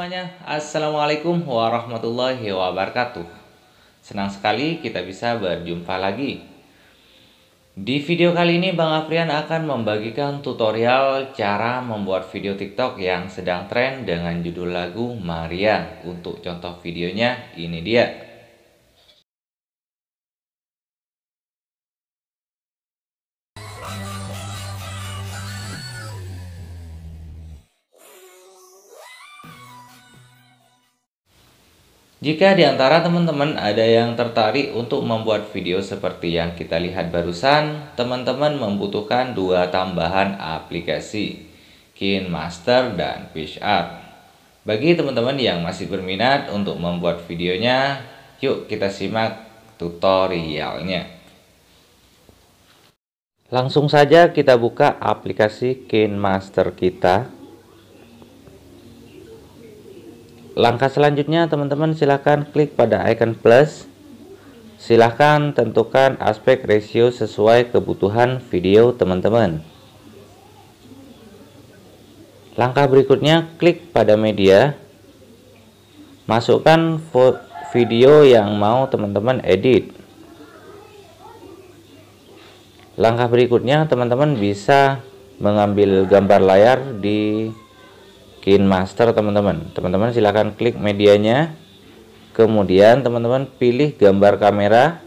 semuanya, Assalamualaikum warahmatullahi wabarakatuh Senang sekali kita bisa berjumpa lagi Di video kali ini Bang Afrian akan membagikan tutorial cara membuat video tiktok yang sedang tren dengan judul lagu Maria. Untuk contoh videonya ini dia Jika di antara teman-teman ada yang tertarik untuk membuat video seperti yang kita lihat barusan, teman-teman membutuhkan dua tambahan aplikasi, KineMaster dan PicsArt. Bagi teman-teman yang masih berminat untuk membuat videonya, yuk kita simak tutorialnya. Langsung saja kita buka aplikasi KineMaster kita. Langkah selanjutnya teman-teman silahkan klik pada icon plus Silahkan tentukan aspek ratio sesuai kebutuhan video teman-teman Langkah berikutnya klik pada media Masukkan video yang mau teman-teman edit Langkah berikutnya teman-teman bisa mengambil gambar layar di Kin Master teman-teman. Teman-teman silahkan klik medianya. Kemudian teman-teman pilih gambar kamera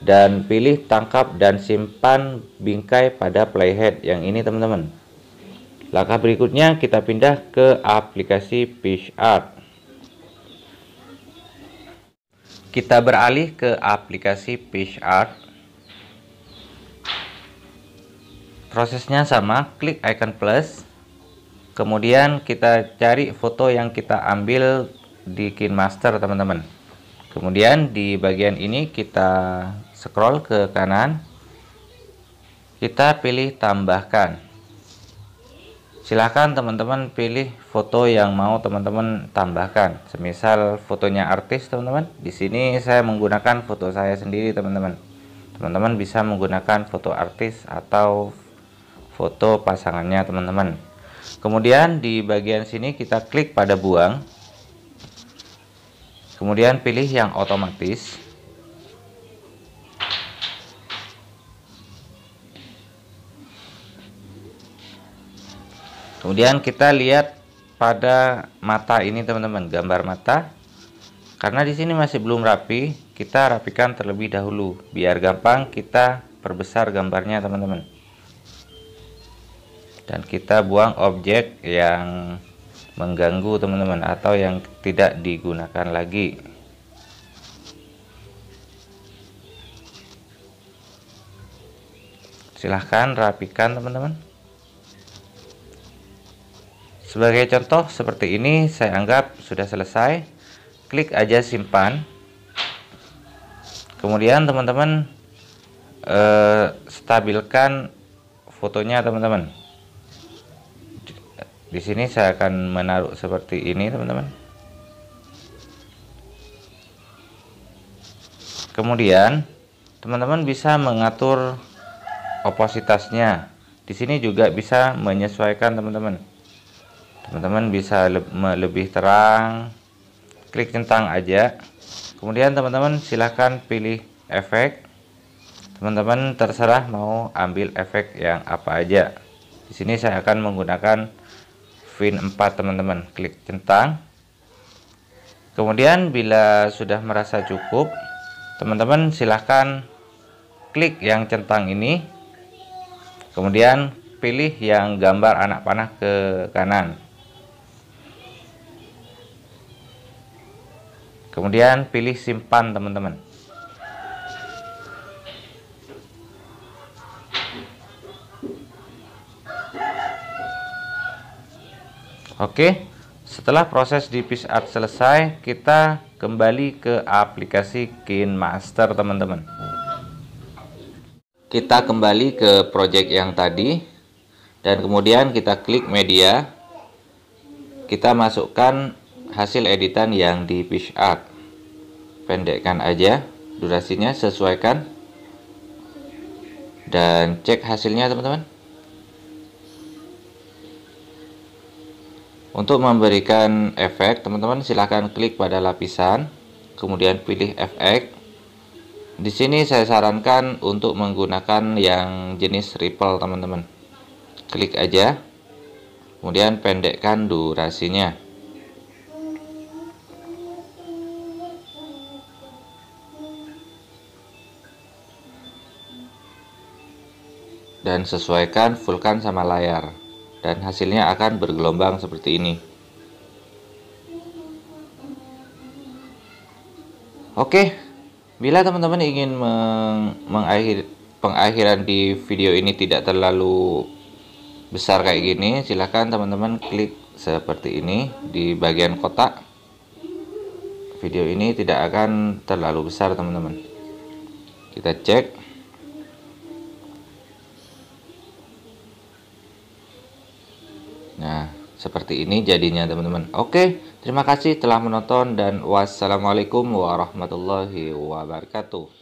dan pilih tangkap dan simpan bingkai pada playhead yang ini teman-teman. Langkah berikutnya kita pindah ke aplikasi Art. Kita beralih ke aplikasi Art. Prosesnya sama, klik icon plus, kemudian kita cari foto yang kita ambil di KinMaster, teman-teman kemudian di bagian ini kita scroll ke kanan kita pilih tambahkan silahkan teman-teman pilih foto yang mau teman-teman tambahkan semisal fotonya artis teman-teman di sini saya menggunakan foto saya sendiri teman-teman teman-teman bisa menggunakan foto artis atau foto pasangannya teman-teman Kemudian di bagian sini kita klik pada buang. Kemudian pilih yang otomatis. Kemudian kita lihat pada mata ini teman-teman, gambar mata. Karena di sini masih belum rapi, kita rapikan terlebih dahulu biar gampang kita perbesar gambarnya teman-teman dan kita buang objek yang mengganggu teman-teman atau yang tidak digunakan lagi silahkan rapikan teman-teman sebagai contoh seperti ini saya anggap sudah selesai klik aja simpan kemudian teman-teman eh, stabilkan fotonya teman-teman di sini saya akan menaruh seperti ini teman-teman kemudian teman-teman bisa mengatur opositasnya di sini juga bisa menyesuaikan teman-teman teman-teman bisa lebih terang klik centang aja kemudian teman-teman silahkan pilih efek teman-teman terserah mau ambil efek yang apa aja di sini saya akan menggunakan Win 4 teman-teman klik centang kemudian bila sudah merasa cukup teman-teman silahkan klik yang centang ini kemudian pilih yang gambar anak panah ke kanan kemudian pilih simpan teman-teman Oke, setelah proses di Art selesai, kita kembali ke aplikasi Gain Master, teman-teman. Kita kembali ke project yang tadi dan kemudian kita klik media. Kita masukkan hasil editan yang di Art. Pendekkan aja durasinya, sesuaikan dan cek hasilnya, teman-teman. Untuk memberikan efek, teman-teman silahkan klik pada lapisan, kemudian pilih efek. Di sini saya sarankan untuk menggunakan yang jenis ripple, teman-teman. Klik aja, kemudian pendekkan durasinya. Dan sesuaikan vulkan sama layar dan hasilnya akan bergelombang seperti ini. Oke, bila teman-teman ingin meng mengakhir pengakhiran di video ini tidak terlalu besar kayak gini, silahkan teman-teman klik seperti ini di bagian kotak. Video ini tidak akan terlalu besar teman-teman. Kita cek. Nah, seperti ini jadinya teman-teman. Oke, terima kasih telah menonton dan wassalamualaikum warahmatullahi wabarakatuh.